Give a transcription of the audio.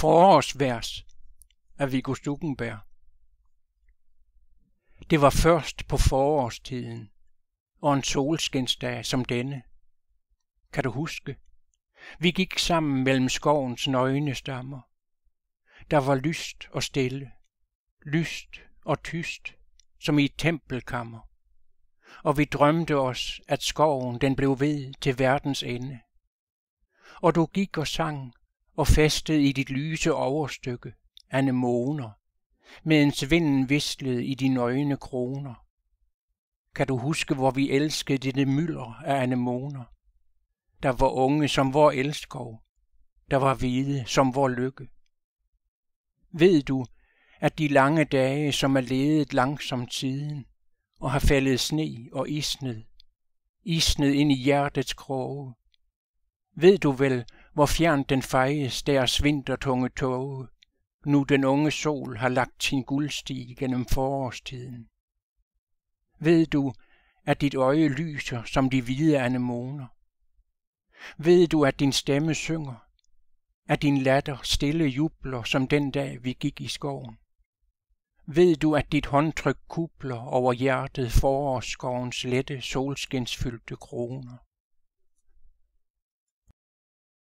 Forårsvers af Viggo Stukkenberg. Det var først på forårstiden og en solskinsdag som denne. Kan du huske? Vi gik sammen mellem skovens nøgne stammer. Der var lyst og stille, lyst og tyst, som i et tempelkammer. Og vi drømte os, at skoven den blev ved til verdens ende. Og du gik og sang og festet i dit lyse overstykke, anemoner, mens vinden vislede i dine øjne kroner. Kan du huske, hvor vi elskede dine mylder af anemoner? Der var unge som vor elskov, der var hvide som vor lykke. Ved du, at de lange dage, som er ledet langsomt tiden, og har faldet sne og isnet, isnet ind i hjertets kroge. Ved du vel, hvor fjern den fejes deres vintertunge tåge, nu den unge sol har lagt sin guldsti gennem forårstiden. Ved du, at dit øje lyser som de hvide anemoner? Ved du, at din stemme synger? At din latter stille jubler som den dag, vi gik i skoven? Ved du, at dit håndtryk kubler over hjertet forårsskovens lette, solskinsfyldte kroner?